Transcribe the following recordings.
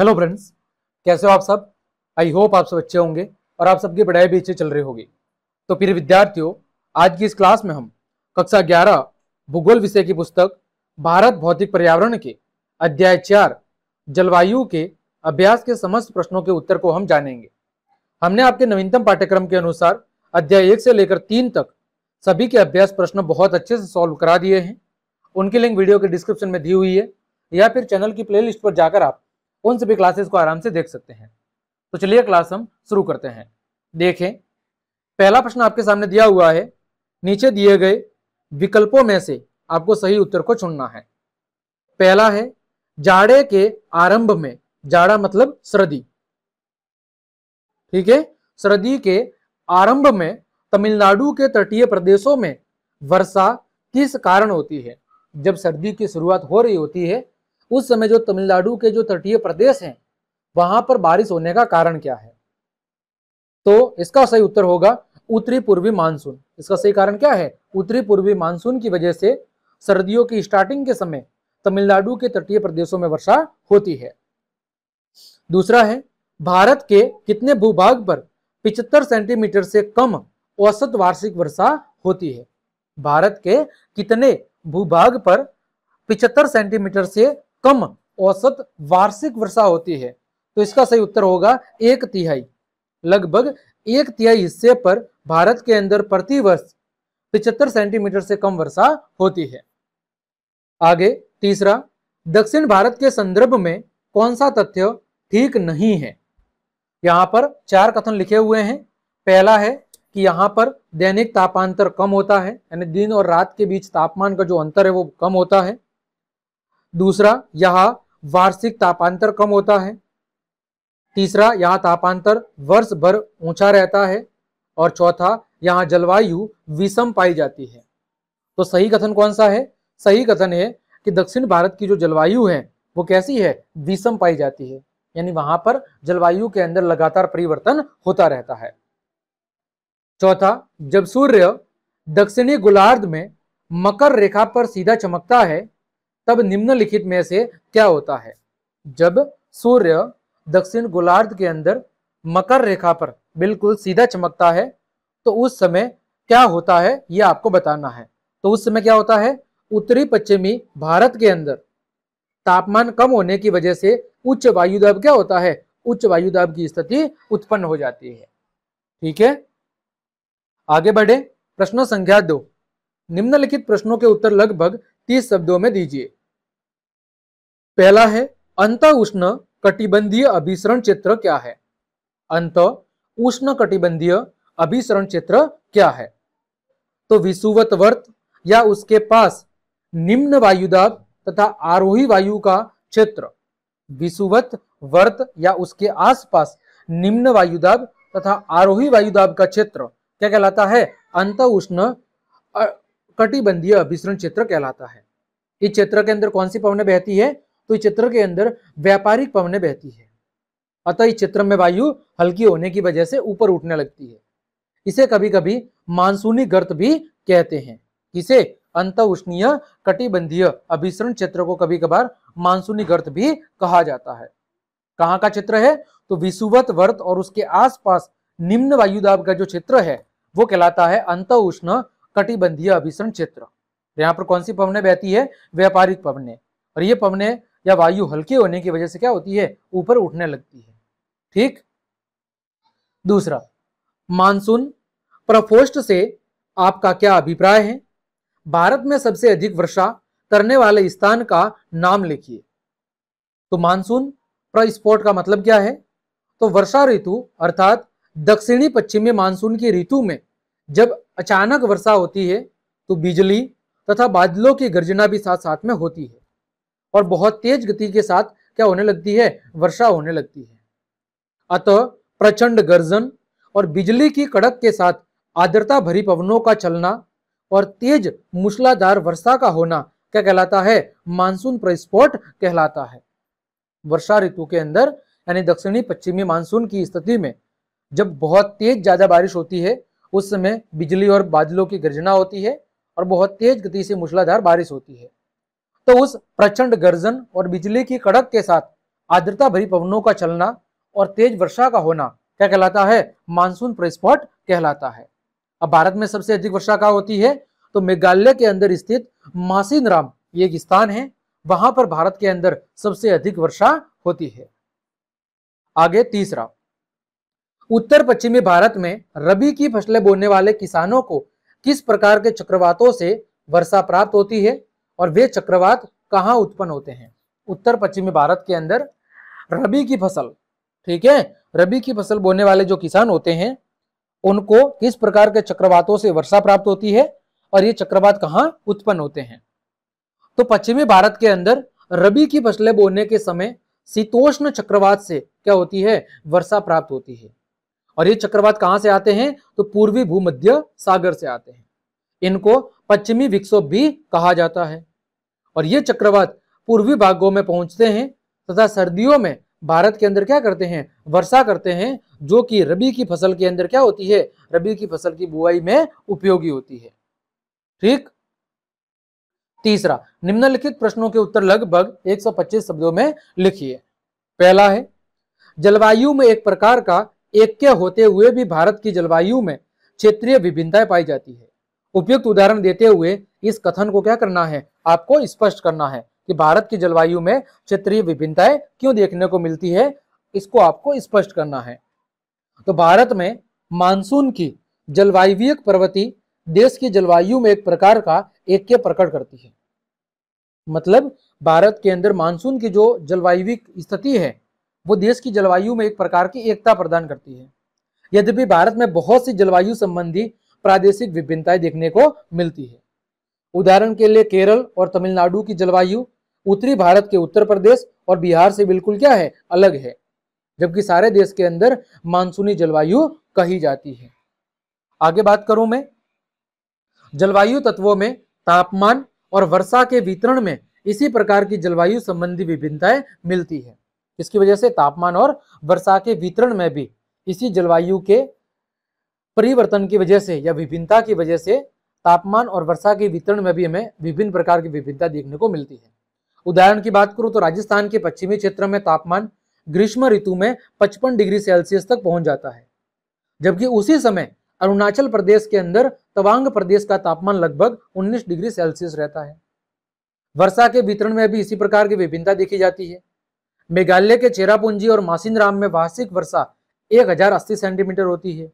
hello friends कैसे हो आप सब आई होप आप सब अच्छे होंगे और आप सबकी पढ़ाई भी अच्छे चल रही होगी तो फिर विद्यार्थियों आज की इस क्लास में हम कक्षा 11 भूगोल विषय की पुस्तक भारत भौतिक पर्यावरण के अध्याय चार जलवायु के अभ्यास के समस्त प्रश्नों के उत्तर को हम जानेंगे हमने आपके नवीनतम पाठ्यक्रम के अनुसार अध्याय एक से लेकर तीन तक सभी के अभ्यास प्रश्न बहुत अच्छे से सॉल्व करा दिए हैं उनकी लिंक वीडियो के डिस्क्रिप्शन में दी हुई है या फिर चैनल की प्लेलिस्ट पर जाकर आप उन सभी क्लासेस को आराम से देख सकते हैं तो चलिए क्लास हम शुरू करते हैं देखें पहला प्रश्न आपके सामने दिया हुआ है नीचे दिए गए विकल्पों में से आपको सही उत्तर को चुनना है पहला है जाड़े के आरंभ में जाड़ा मतलब सर्दी ठीक है सर्दी के आरंभ में तमिलनाडु के तटीय प्रदेशों में वर्षा किस कारण होती है जब सर्दी की शुरुआत हो रही होती है उस समय जो तमिलनाडु के जो तटीय प्रदेश हैं वहां पर बारिश होने का कारण क्या है तो इसका सही उत्तर होगा उत्तरी पूर्वी मानसून इसका सही कारण क्या है उत्तरी पूर्वी मानसून की वजह से सर्दियों की स्टार्टिंग के समय तमिलनाडु के तटीय प्रदेशों में वर्षा होती है दूसरा है भारत के कितने भूभाग पर पिचहत्तर सेंटीमीटर से कम औसत वार्षिक वर्षा होती है भारत के कितने भूभाग पर पिचहत्तर सेंटीमीटर से कम औसत वार्षिक वर्षा होती है तो इसका सही उत्तर होगा एक तिहाई लगभग एक तिहाई हिस्से पर भारत के अंदर प्रति वर्ष पिछहत्तर सेंटीमीटर से कम वर्षा होती है आगे तीसरा दक्षिण भारत के संदर्भ में कौन सा तथ्य ठीक नहीं है यहाँ पर चार कथन लिखे हुए हैं पहला है कि यहां पर दैनिक तापांतर कम होता है यानी दिन और रात के बीच तापमान का जो अंतर है वो कम होता है दूसरा यहाँ वार्षिक तापांतर कम होता है तीसरा यहाँ तापांतर वर्ष भर ऊंचा रहता है और चौथा यहाँ जलवायु विषम पाई जाती है तो सही कथन कौन सा है सही कथन है कि दक्षिण भारत की जो जलवायु है वो कैसी है विषम पाई जाती है यानी वहां पर जलवायु के अंदर लगातार परिवर्तन होता रहता है चौथा जब सूर्य दक्षिणी गोलार्ध में मकर रेखा पर सीधा चमकता है तब निम्नलिखित में से क्या होता है जब सूर्य दक्षिण गोलार्ध के अंदर मकर रेखा पर बिल्कुल सीधा चमकता है तो उस समय क्या होता है यह आपको बताना है तो उस समय क्या होता है उत्तरी पश्चिमी भारत के अंदर तापमान कम होने की वजह से उच्च वायुदाब क्या होता है उच्च वायुदाब की स्थिति उत्पन्न हो जाती है ठीक है आगे बढ़े प्रश्न संख्या दो निम्नलिखित प्रश्नों के उत्तर लगभग तीस शब्दों में दीजिए पहला है अंत उष्ण कटिबंधीय अभिसरण क्षेत्र क्या है अंत उष्ण कटिबंधीय अभिसरण क्षेत्र क्या है तो विसुवत वर्त या उसके पास निम्न वायुदाब तथा आरोही वायु का क्षेत्र विसुवत वर्त या उसके आसपास निम्न वायुदाब तथा आरोही वायुदाब का क्षेत्र क्या कहलाता है अंत उष्ण कटिबंधीय अभिसरण क्षेत्र कहलाता है इस क्षेत्र के अंदर कौन सी पवने बहती है तो इस चित्र के अंदर व्यापारिक पवने बहती है अतः इस चित्र में वायु हल्की होने की वजह से ऊपर उठने लगती है इसे कभी कभी मानसूनी गर्त भी कहते हैं इसे अंत उष्णीय कटिबंधीय अभिसरण चित्र को कभी कभार मानसूनी गर्त भी कहा जाता है कहाँ का चित्र है तो विषुवत वर्त और उसके आसपास निम्न वायुदाब का जो चित्र है वो कहलाता है अंत उष्ण कटिबंधीय अभिसरण क्षेत्र यहाँ पर कौन सी पवने बहती है व्यापारिक पवने और ये पवने या वायु हल्की होने की वजह से क्या होती है ऊपर उठने लगती है ठीक दूसरा मानसून प्रकोष्ठ से आपका क्या अभिप्राय है भारत में सबसे अधिक वर्षा करने वाले स्थान का नाम लिखिए तो मानसून प्रस्फोट का मतलब क्या है तो वर्षा ऋतु अर्थात दक्षिणी पश्चिमी मानसून की ऋतु में जब अचानक वर्षा होती है तो बिजली तथा बादलों की गर्जना भी साथ साथ में होती है और बहुत तेज गति के साथ क्या होने लगती है वर्षा होने लगती है अतः प्रचंड गर्जन और बिजली की कड़क के साथ आर्द्रता भरी पवनों का चलना और तेज मूसलाधार वर्षा का होना क्या कहलाता है मानसून प्रस्फोट कहलाता है वर्षा ऋतु के अंदर यानी दक्षिणी पश्चिमी मानसून की स्थिति में जब बहुत तेज ज्यादा बारिश होती है उस समय बिजली और बादलों की गर्जना होती है और बहुत तेज गति से मूसलाधार बारिश होती है तो उस प्रचंड गर्जन और बिजली की कड़क के साथ आर्द्रता भरी पवनों का चलना और तेज वर्षा का होना क्या कहलाता है मानसून प्रेस्पॉट कहलाता है अब भारत में सबसे अधिक वर्षा कहा होती है तो मेघालय के अंदर स्थित मासिनराम ये एक स्थान है वहां पर भारत के अंदर सबसे अधिक वर्षा होती है आगे तीसरा उत्तर पश्चिमी भारत में रबी की फसलें बोने वाले किसानों को किस प्रकार के चक्रवातों से वर्षा प्राप्त होती है और वे चक्रवात कहाँ उत्पन्न होते हैं उत्तर पश्चिमी भारत के अंदर रबी की फसल ठीक है रबी की फसल बोने वाले जो किसान होते हैं उनको किस प्रकार के चक्रवातों से वर्षा प्राप्त होती है और ये चक्रवात कहाँ उत्पन्न होते हैं तो पश्चिमी भारत के अंदर रबी की फसलें बोने के समय शीतोष्ण चक्रवात से क्या होती है वर्षा प्राप्त होती है और ये चक्रवात कहाँ से आते हैं तो पूर्वी भूमध्य सागर से आते हैं इनको पश्चिमी विक्षोभ भी कहा जाता है और ये चक्रवात पूर्वी भागों में पहुंचते हैं तथा सर्दियों में भारत के अंदर क्या करते हैं वर्षा करते हैं जो कि रबी की फसल के अंदर क्या होती है रबी की फसल की बुआई में उपयोगी होती है ठीक तीसरा निम्नलिखित प्रश्नों के उत्तर लगभग 125 शब्दों में लिखिए पहला है जलवायु में एक प्रकार का एक के होते हुए भी भारत की जलवायु में क्षेत्रीय विभिन्नताएं पाई जाती है उपयुक्त उदाहरण देते हुए इस कथन को क्या करना है आपको स्पष्ट करना है कि भारत की जलवायु में क्षेत्रीय विभिन्नताएं क्यों देखने को मिलती है इसको आपको स्पष्ट करना है तो भारत में मानसून की जलवायु प्रवृत्ति देश की जलवायु में एक प्रकार का के प्रकट करती है मतलब भारत के अंदर मानसून की जो जलवायु स्थिति है वो देश की जलवायु में एक प्रकार की एकता प्रदान करती है यद्यपि भारत में बहुत सी जलवायु संबंधी प्रादेशिक विभिन्नताएं देखने को मिलती है उदाहरण के लिए केरल और तमिलनाडु की जलवायु उत्तरी भारत के उत्तर प्रदेश और बिहार से बिल्कुल क्या है अलग है जबकि सारे देश के अंदर मानसूनी जलवायु कही जाती है आगे बात करूं मैं जलवायु तत्वों में तापमान और वर्षा के वितरण में इसी प्रकार की जलवायु संबंधी विभिन्नताएं मिलती है इसकी वजह से तापमान और वर्षा के वितरण में भी इसी जलवायु के परिवर्तन की वजह से या विभिन्नता की वजह से तापमान और वर्षा के वितरण में भी हमें विभिन्न प्रकार की विभिन्नता देखने को मिलती है उदाहरण की बात करूँ तो राजस्थान के पश्चिमी क्षेत्र में तापमान ग्रीष्म ऋतु में पचपन डिग्री सेल्सियस तक पहुंच जाता है जबकि उसी समय अरुणाचल प्रदेश के अंदर तवांग प्रदेश का तापमान लगभग 19 डिग्री सेल्सियस रहता है वर्षा के वितरण में भी इसी प्रकार की विभिन्नता देखी जाती है मेघालय के चेरापूंजी और मासिनराम में वार्षिक वर्षा 1080 सेंटीमीटर होती है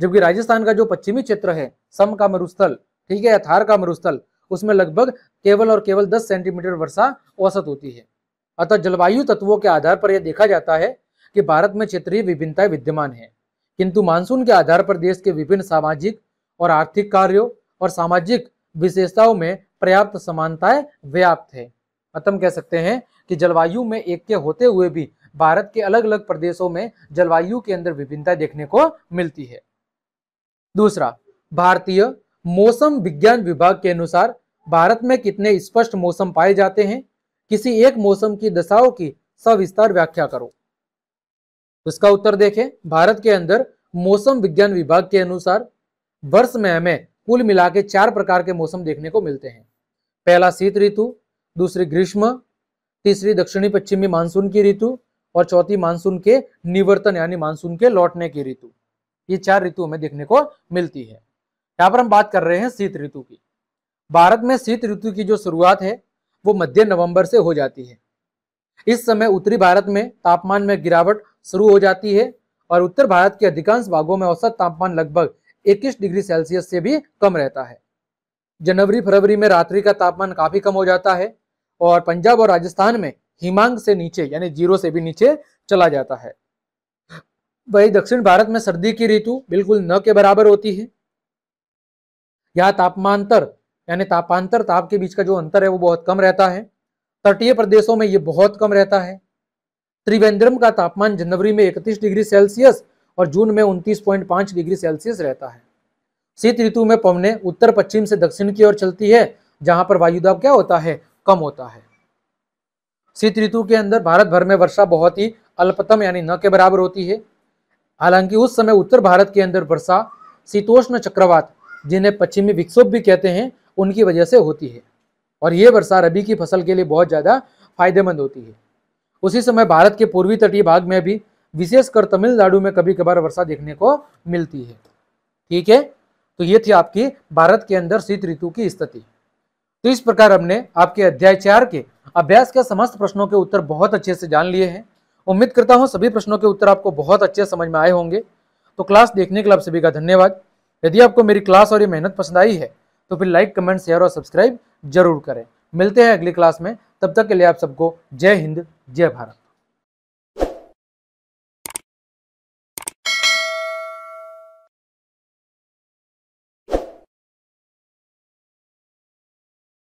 जबकि राजस्थान का जो पश्चिमी क्षेत्र है सम का मरुस्थल ठीक है थार का मरुस्थल उसमें लगभग केवल और केवल 10 सेंटीमीटर वर्षा औसत होती है अतः जलवायु तत्वों के आधार पर यह देखा जाता है कि भारत में क्षेत्रीय विभिन्नताएं विद्यमान है किंतु मानसून के आधार पर देश के विभिन्न सामाजिक और आर्थिक कार्यों और सामाजिक विशेषताओं में पर्याप्त समानताएं व्याप्त है अतः मतलब हम कह सकते हैं कि जलवायु में एक के होते हुए भी भारत के अलग अलग प्रदेशों में जलवायु के अंदर विभिन्नता देखने को मिलती है दूसरा भारतीय मौसम विज्ञान विभाग के अनुसार भारत में कितने स्पष्ट मौसम पाए जाते हैं किसी एक मौसम की दशाओं की सविस्तार व्याख्या करो उसका उत्तर देखें भारत के अंदर मौसम विज्ञान विभाग के अनुसार वर्ष में हमें कुल मिला के चार प्रकार के मौसम देखने को मिलते हैं पहला शीत ऋतु दूसरी ग्रीष्म तीसरी दक्षिणी पश्चिमी मानसून की ऋतु और चौथी मानसून के निवर्तन यानी मानसून के लौटने की ऋतु ये चार ऋतुओं में देखने को मिलती है यहाँ पर हम बात कर रहे हैं शीत ऋतु की भारत में शीत ऋतु की जो शुरुआत है वो मध्य नवंबर से हो जाती है इस समय उत्तरी भारत में तापमान में गिरावट शुरू हो जाती है और उत्तर भारत के अधिकांश भागों में औसत तापमान लगभग 21 डिग्री सेल्सियस से भी कम रहता है जनवरी फरवरी में रात्रि का तापमान काफी कम हो जाता है और पंजाब और राजस्थान में हिमांग से नीचे यानी जीरो से भी नीचे चला जाता है वही दक्षिण भारत में सर्दी की ऋतु बिल्कुल न के बराबर होती है यहाँ तापमांतर यानी तापांतर ताप के बीच का जो अंतर है वो बहुत कम रहता है तटीय प्रदेशों में ये बहुत कम रहता है त्रिवेंद्रम का तापमान जनवरी में इकतीस डिग्री सेल्सियस और जून में उनतीस पॉइंट पांच डिग्री सेल्सियस रहता है शीत ऋतु में पवने उत्तर पश्चिम से दक्षिण की ओर चलती है जहां पर वायुदाब क्या होता है कम होता है शीत ऋतु के अंदर भारत भर में वर्षा बहुत ही अल्पतम यानी न के बराबर होती है हालांकि उस समय उत्तर भारत के अंदर वर्षा शीतोष्ण चक्रवात जिन्हें पश्चिमी विक्षोभ भी कहते हैं उनकी वजह से होती है और ये वर्षा रबी की फसल के लिए बहुत ज़्यादा फायदेमंद होती है उसी समय भारत के पूर्वी तटीय भाग में भी विशेषकर तमिलनाडु में कभी कभार वर्षा देखने को मिलती है ठीक है तो ये थी आपकी भारत के अंदर शीत ऋतु की स्थिति तो इस प्रकार हमने आपके अध्याय चार के अभ्यास के समस्त प्रश्नों के उत्तर बहुत अच्छे से जान लिए हैं उम्मीद करता हूँ सभी प्रश्नों के उत्तर आपको बहुत अच्छे समझ में आए होंगे तो क्लास देखने के लिए आप सभी का धन्यवाद यदि आपको मेरी क्लास और ये मेहनत पसंद आई है तो फिर लाइक कमेंट शेयर और सब्सक्राइब जरूर करें मिलते हैं अगली क्लास में तब तक के लिए आप सबको जय हिंद जय भारत